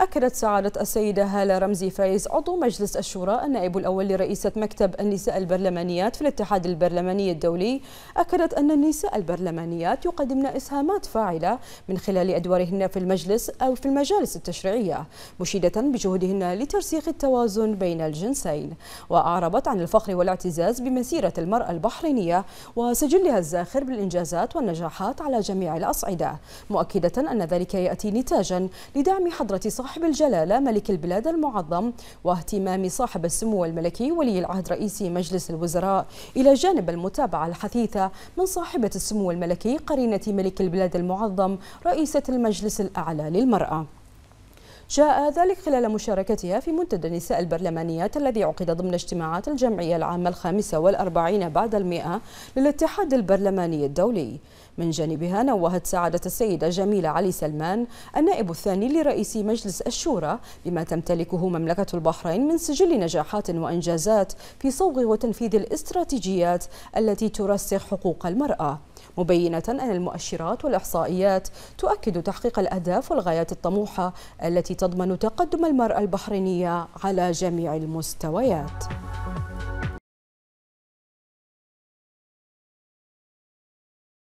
أكدت سعادة السيدة هالة رمزي فايز عضو مجلس الشورى النائب الأول لرئيسة مكتب النساء البرلمانيات في الاتحاد البرلماني الدولي أكدت أن النساء البرلمانيات يقدمن إسهامات فاعلة من خلال أدوارهن في المجلس أو في المجالس التشريعية مشيدة بجهودهن لترسيخ التوازن بين الجنسين وأعربت عن الفخر والاعتزاز بمسيرة المرأة البحرينية وسجلها الزاخر بالإنجازات والنجاحات على جميع الأصعدة مؤكدة أن ذلك يأتي نتاجا لدعم حضرة صاحب صاحب الجلالة ملك البلاد المعظم واهتمام صاحب السمو الملكي ولي العهد رئيس مجلس الوزراء إلى جانب المتابعة الحثيثة من صاحبة السمو الملكي قرينة ملك البلاد المعظم رئيسة المجلس الأعلى للمرأة جاء ذلك خلال مشاركتها في منتدى النساء البرلمانيات الذي عقد ضمن اجتماعات الجمعية العامة الخامسة والأربعين بعد المئة للاتحاد البرلماني الدولي من جانبها نوهت سعادة السيدة جميلة علي سلمان النائب الثاني لرئيس مجلس الشورى بما تمتلكه مملكة البحرين من سجل نجاحات وإنجازات في صوغ وتنفيذ الاستراتيجيات التي ترسخ حقوق المرأة مبينة أن المؤشرات والإحصائيات تؤكد تحقيق الأهداف والغايات الطموحة التي تضمن تقدم المرأة البحرينية على جميع المستويات